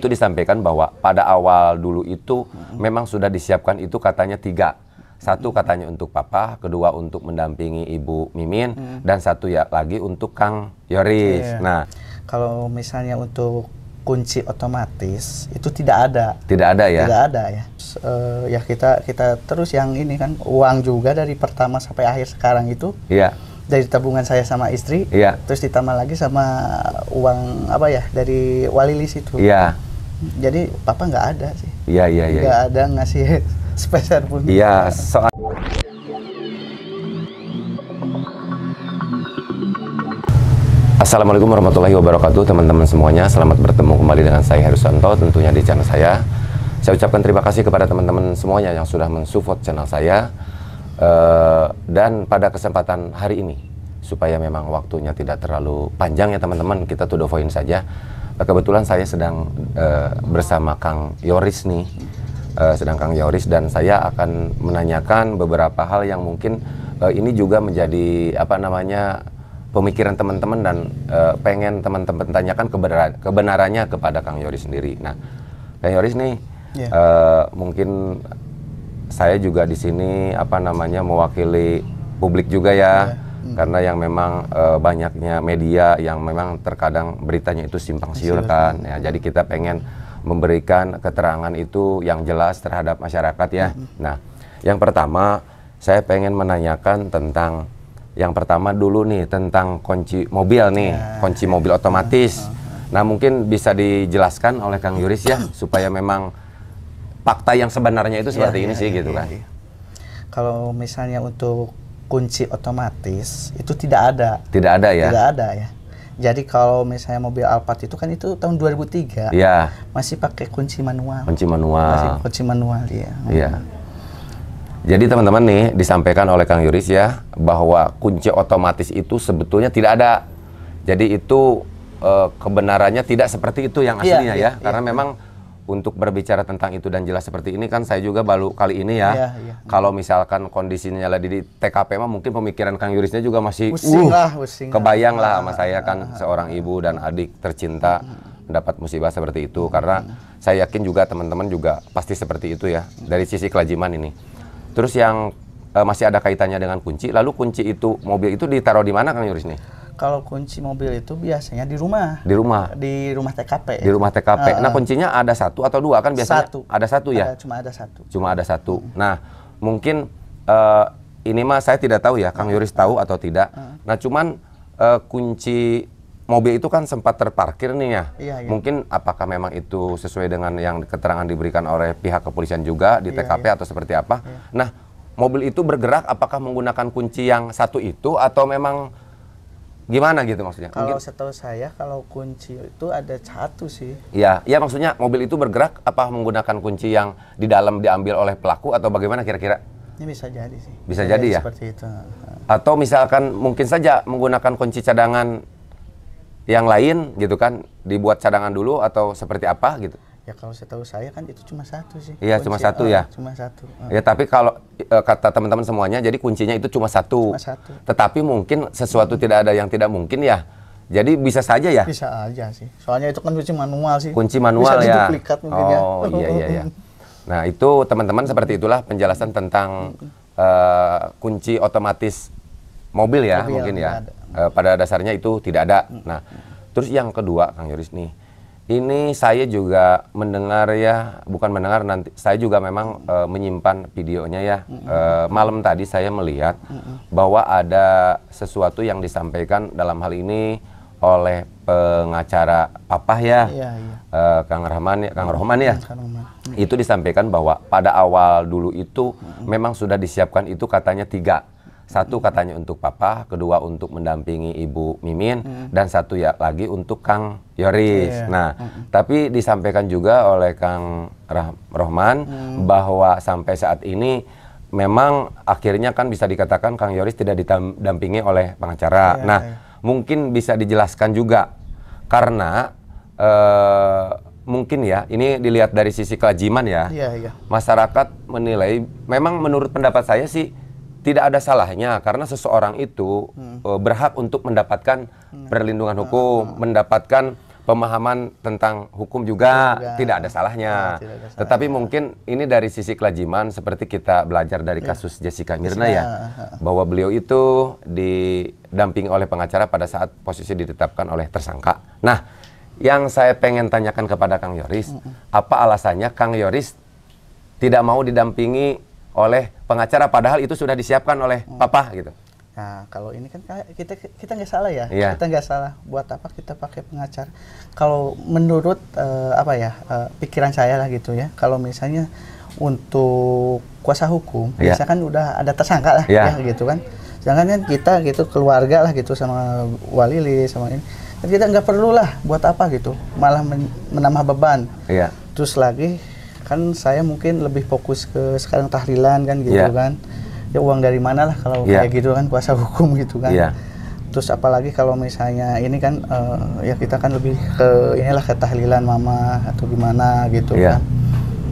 itu disampaikan bahwa pada awal dulu itu memang sudah disiapkan itu katanya tiga satu katanya untuk papa, kedua untuk mendampingi ibu Mimin, hmm. dan satu ya lagi untuk Kang Yoris. Yeah. Nah, kalau misalnya untuk kunci otomatis itu tidak ada. Tidak ada ya. Tidak ada ya. Uh, ya kita kita terus yang ini kan uang juga dari pertama sampai akhir sekarang itu. ya Yeah. Dari tabungan saya sama istri. Iya. Yeah. Terus ditambah lagi sama uang apa ya dari wali itu. Iya. Yeah jadi papa nggak ada sih iya iya iya nggak ya. ada ngasih spesial pun iya soal Assalamualaikum warahmatullahi wabarakatuh teman-teman semuanya selamat bertemu kembali dengan saya Harusonto tentunya di channel saya saya ucapkan terima kasih kepada teman-teman semuanya yang sudah mensupport channel saya uh, dan pada kesempatan hari ini supaya memang waktunya tidak terlalu panjang ya teman-teman kita tuh the point saja Eh, kebetulan saya sedang uh, bersama Kang Yoris nih, uh, sedang Kang Yoris dan saya akan menanyakan beberapa hal yang mungkin uh, ini juga menjadi apa namanya pemikiran teman-teman dan uh, pengen teman-teman tanyakan kebenarannya kepada Kang Yoris sendiri. Nah, Kang Yoris nih yeah. Ya. uh, mungkin saya juga di sini apa namanya mewakili publik juga ya. Yeah hmm. karena yang memang e, banyaknya media yang memang terkadang beritanya itu simpang siur kan ya jadi kita pengen memberikan keterangan itu yang jelas terhadap masyarakat ya hmm. nah yang pertama saya pengen menanyakan tentang yang pertama dulu nih tentang kunci mobil nih ya. kunci mobil otomatis hmm. nah mungkin bisa dijelaskan oleh Kang Yuris ya supaya memang fakta yang sebenarnya itu seperti ya, ini ya, sih iya, gitu iya, kan iya. kalau misalnya untuk kunci otomatis itu tidak ada. Tidak ada ya? Tidak ada ya. Jadi kalau misalnya mobil Alphard itu kan itu tahun 2003. Iya. Masih pakai kunci manual. Kunci manual. Masih kunci manual ya. Iya. Jadi teman-teman nih disampaikan oleh Kang Yuris ya bahwa kunci otomatis itu sebetulnya tidak ada. Jadi itu e, kebenarannya tidak seperti itu yang iya, aslinya ya, ya, ya. karena memang untuk berbicara tentang itu dan jelas seperti ini kan saya juga baru kali ini ya. Iya, iya. Kalau misalkan kondisinya lagi di TKP mah mungkin pemikiran Kang Yurisnya juga masih uh, using lah, using kebayang lah sama ah, saya kan ah, ah. seorang ibu dan adik tercinta mendapat hmm, hmm. musibah seperti itu hmm, karena saya yakin juga teman-teman juga pasti seperti itu ya dari sisi kelajiman ini. Terus yang uh, masih ada kaitannya dengan kunci, lalu kunci itu mobil itu ditaruh di mana Kang Yuris nih? kalau kunci mobil itu biasanya di rumah. Di rumah. Di rumah TKP. Di rumah TKP. Uh, nah kuncinya ada satu atau dua kan biasanya. Satu. Ada satu ya. Ada, cuma ada satu. Cuma ada satu. Hmm. Nah mungkin uh, ini mah saya tidak tahu ya, Kang Yuris tahu atau tidak. Hmm. Nah cuman uh, kunci mobil itu kan sempat terparkir nih ya. Iya, iya. Mungkin apakah memang itu sesuai dengan yang keterangan diberikan oleh pihak kepolisian juga di iya, TKP iya. atau seperti apa? Iya. Nah mobil itu bergerak apakah menggunakan kunci yang satu itu atau memang Gimana gitu maksudnya? Kalau Mungkin... setahu saya kalau kunci itu ada satu sih. Iya, ya maksudnya mobil itu bergerak apa menggunakan kunci yang di dalam diambil oleh pelaku atau bagaimana kira-kira? Ini bisa jadi sih. Bisa, bisa jadi, jadi ya. Seperti itu. Atau misalkan mungkin saja menggunakan kunci cadangan yang lain gitu kan dibuat cadangan dulu atau seperti apa gitu. Ya kalau saya tahu saya kan itu cuma satu sih. Iya cuma satu eh, ya. Cuma satu. Uh. Ya tapi kalau e, kata teman-teman semuanya, jadi kuncinya itu cuma satu. Cuma satu. Tetapi mungkin sesuatu hmm. tidak ada yang tidak mungkin ya. Jadi bisa saja ya. Bisa aja sih. Soalnya itu kan kunci manual sih. Kunci manual bisa ya. Bisa mungkin ya. oh, ya. iya iya iya. Nah itu teman-teman seperti itulah penjelasan tentang uh, kunci otomatis mobil ya mobil mungkin ya. pada dasarnya itu tidak ada. Nah terus yang kedua Kang Yoris nih ini saya juga mendengar ya, bukan mendengar nanti. Saya juga memang e, menyimpan videonya ya. Mm malam tadi saya melihat bahwa ada sesuatu yang disampaikan dalam hal ini oleh pengacara Papa ya, iya, iya. Eh, Kang Rahman ya, Kang Rohman ya. Itu disampaikan bahwa pada awal dulu itu memang sudah disiapkan itu katanya tiga satu katanya untuk papa, kedua untuk mendampingi Ibu Mimin, hmm. dan satu ya lagi untuk Kang Yoris. Yeah. Nah, hmm. tapi disampaikan juga oleh Kang Rah Rohman hmm. bahwa sampai saat ini memang akhirnya kan bisa dikatakan Kang Yoris tidak didampingi oleh pengacara. Yeah, nah, iya. mungkin bisa dijelaskan juga karena uh, mungkin ya, ini dilihat dari sisi kelajiman ya. Iya, iya. Masyarakat menilai, memang menurut pendapat saya sih tidak ada salahnya karena seseorang itu hmm. uh, berhak untuk mendapatkan hmm. perlindungan hmm. hukum, hmm. mendapatkan pemahaman tentang hukum juga, juga. tidak ada salahnya. Ah, tidak ada salahnya. Tetapi mungkin ini dari sisi kelajiman seperti kita belajar dari ya. kasus ya. Jessica Mirna ya, ah, ah. bahwa beliau itu didampingi oleh pengacara pada saat posisi ditetapkan oleh tersangka. Nah, yang saya pengen tanyakan kepada Kang Yoris, hmm. apa alasannya Kang Yoris tidak mau didampingi oleh pengacara padahal itu sudah disiapkan oleh hmm. papa gitu. Nah, kalau ini kan kita kita nggak salah ya. Yeah. Kita nggak salah. Buat apa kita pakai pengacara? Kalau menurut uh, apa ya uh, pikiran saya lah gitu ya. Kalau misalnya untuk kuasa hukum, yeah. biasa kan udah ada tersangka lah yeah. ya gitu kan. Jangan kan kita gitu keluarga lah gitu sama wali sama ini. Kan kita nggak perlu lah buat apa gitu. Malah men menambah beban. Iya. Terus lagi kan saya mungkin lebih fokus ke sekarang tahlilan kan gitu yeah. kan ya uang dari mana lah kalau yeah. kayak gitu kan kuasa hukum gitu kan yeah. terus apalagi kalau misalnya ini kan uh, ya kita kan lebih ke inilah ke tahlilan mama atau gimana gitu yeah. kan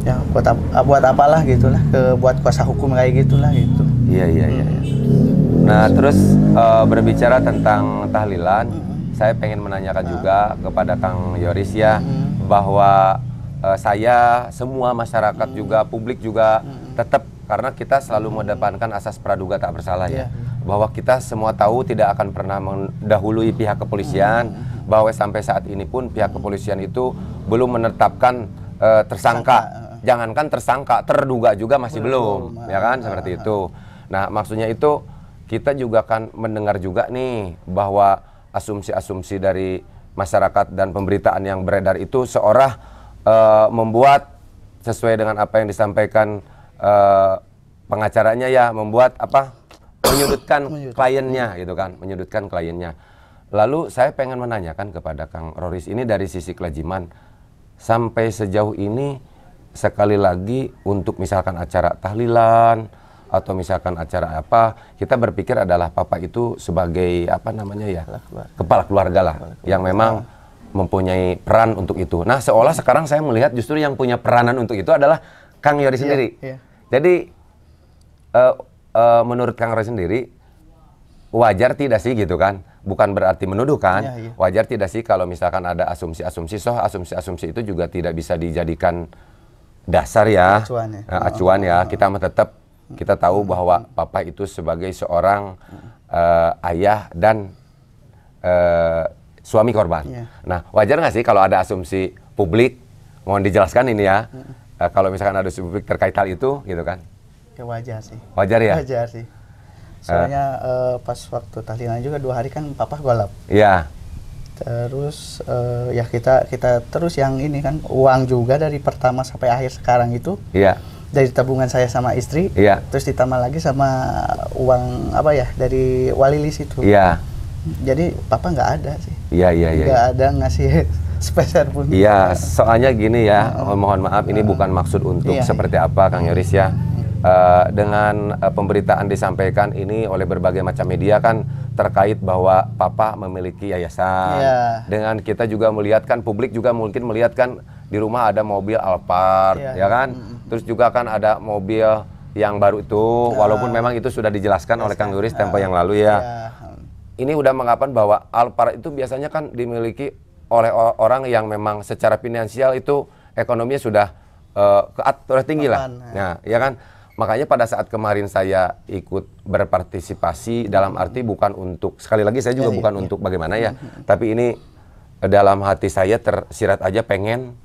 ya buat ap ah, buat apalah gitulah ke buat kuasa hukum kayak gitulah gitu iya iya iya, iya. Hmm. nah terus uh, berbicara tentang tahlilan hmm. saya pengen menanyakan nah. juga kepada Kang Yoris ya hmm. bahwa uh, saya semua masyarakat hmm. juga publik juga hmm. tetap karena kita selalu mendepankan asas praduga tak bersalah ya iya. bahwa kita semua tahu tidak akan pernah mendahului pihak kepolisian hmm. hmm. hmm. bahwa sampai saat ini pun pihak hmm. kepolisian itu belum menetapkan uh, tersangka eh, jangankan tersangka terduga juga masih belum, belum ya kan seperti ah, ah, itu ah. nah maksudnya itu kita juga kan mendengar juga nih bahwa asumsi-asumsi dari masyarakat dan pemberitaan yang beredar itu seorang uh, membuat sesuai dengan apa yang disampaikan uh, pengacaranya ya membuat apa menyudutkan kliennya gitu kan menyudutkan kliennya lalu saya pengen menanyakan kepada Kang Roris ini dari sisi kelajiman sampai sejauh ini sekali lagi untuk misalkan acara tahlilan atau misalkan acara apa kita berpikir adalah papa itu sebagai apa namanya ya kepala keluarga lah yang memang mempunyai peran untuk itu. Nah, seolah sekarang saya melihat justru yang punya peranan untuk itu adalah Kang Yori iya, sendiri. Yeah, yeah. Jadi uh, uh, menurut Kang Yori sendiri wajar tidak sih gitu kan? Bukan berarti menuduh kan? Yeah, yeah. Wajar tidak sih kalau misalkan ada asumsi-asumsi soh asumsi-asumsi itu juga tidak bisa dijadikan dasar ya. Acuan ya. Nah, acuan ya. Oh. Kita tetap kita tahu hmm. bahwa papa itu sebagai seorang uh, ayah dan uh, suami korban. Yeah. Nah, wajar nggak sih kalau ada asumsi publik? Mohon dijelaskan ini ya. Mm. Uh, kalau misalkan ada asumsi publik terkait hal itu, gitu kan? Ya wajar sih. Wajar ya. Wajar sih. Soalnya uh, uh, pas waktu tahlilan juga dua hari kan papa golap. Iya. Yeah. Terus uh, ya kita kita terus yang ini kan uang juga dari pertama sampai akhir sekarang itu. Iya. Yeah dari tabungan saya sama istri, yeah. terus ditambah lagi sama uang apa ya dari wali lis itu. Iya. Jadi papa nggak ada sih. Iya iya iya. Gak ada ngasih spesial pun. Iya, soalnya gini ya, oh. oh. mohon maaf ini oh. bukan maksud untuk ya, seperti ya. apa Kang Yoris ya. Uh, dengan uh, pemberitaan disampaikan ini oleh berbagai macam media kan terkait bahwa papa memiliki yayasan. Yeah. Dengan kita juga melihatkan publik juga mungkin melihatkan di rumah ada mobil Alphard yeah. ya kan. Mm -hmm. Terus juga kan ada mobil yang baru itu uh, walaupun ah. memang itu sudah dijelaskan oleh Kang Yuris tempo ah. yang lalu ya. Yeah ini udah mengapan bahwa alpar itu biasanya kan dimiliki oleh orang yang memang secara finansial itu ekonominya sudah uh, ke sudah tinggi lah. Ya. Nah, ya kan. Makanya pada saat kemarin saya ikut berpartisipasi dalam arti hmm. bukan untuk sekali lagi saya juga ya, bukan ya, untuk bagaimana ya, hmm, hmm. tapi ini eh, dalam hati saya tersirat aja pengen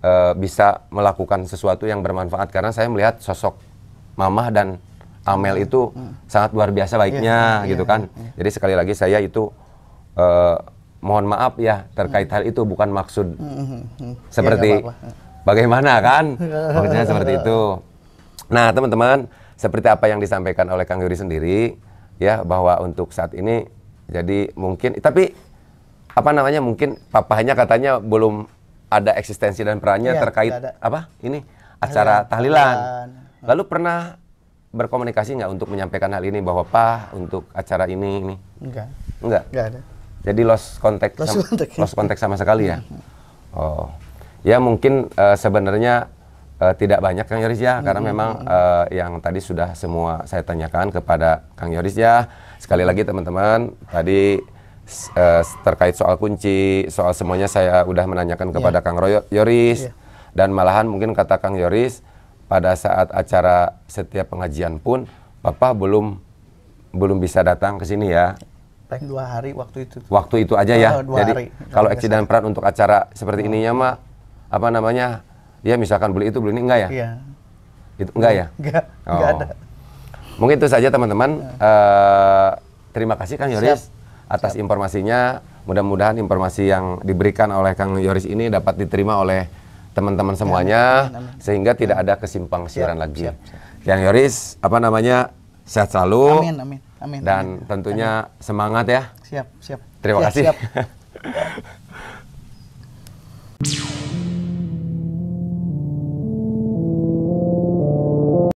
uh, bisa melakukan sesuatu yang bermanfaat karena saya melihat sosok mamah dan Amel itu hmm. sangat luar biasa baiknya yeah, yeah, gitu iya, kan. Yeah, iya. Jadi sekali lagi saya itu uh, mohon maaf ya terkait hmm. hal itu bukan maksud hmm. seperti ya, bagaimana kan maksudnya seperti itu. Nah teman-teman seperti apa yang disampaikan oleh Kang Yuri sendiri ya bahwa untuk saat ini jadi mungkin tapi apa namanya mungkin papahnya katanya belum ada eksistensi dan perannya ya, terkait apa ini acara tahlilan. tahlilan. Lalu pernah berkomunikasi nggak untuk menyampaikan hal ini bahwa Pak untuk acara ini ini? Enggak. Enggak. Enggak ada. Jadi lost contact lost sama, sama sekali ya. Hmm. Oh. Ya mungkin uh, sebenarnya uh, tidak banyak Kang Yoris ya -hmm. karena memang uh, yang tadi sudah semua saya tanyakan kepada Kang Yoris ya. Sekali lagi teman-teman, tadi uh, terkait soal kunci, soal semuanya saya udah menanyakan iya. kepada yeah. Kang Royo Yoris yeah. dan malahan mungkin kata Kang Yoris pada saat acara setiap pengajian pun Bapak belum belum bisa datang ke sini ya. Paling dua hari waktu itu. Waktu itu aja ya. Oh, dua Jadi hari. kalau eksiden peran untuk acara seperti oh. ininya hmm. mah apa namanya? Ya misalkan beli itu beli ini enggak ya? Iya. Itu enggak ya? Enggak. Oh. Enggak ada. Mungkin itu saja teman-teman. Ya. Uh, terima kasih Kang Yoris Siap. atas Siap. informasinya. Mudah-mudahan informasi yang diberikan oleh Kang Yoris ini dapat diterima oleh teman-teman semuanya sehingga tidak ada kesimpang siuran ya, lagi. Siap, Yang Yoris apa namanya sehat selalu. Amin amin. amin dan tentunya semangat ya. Siap siap. Terima kasih. Siap.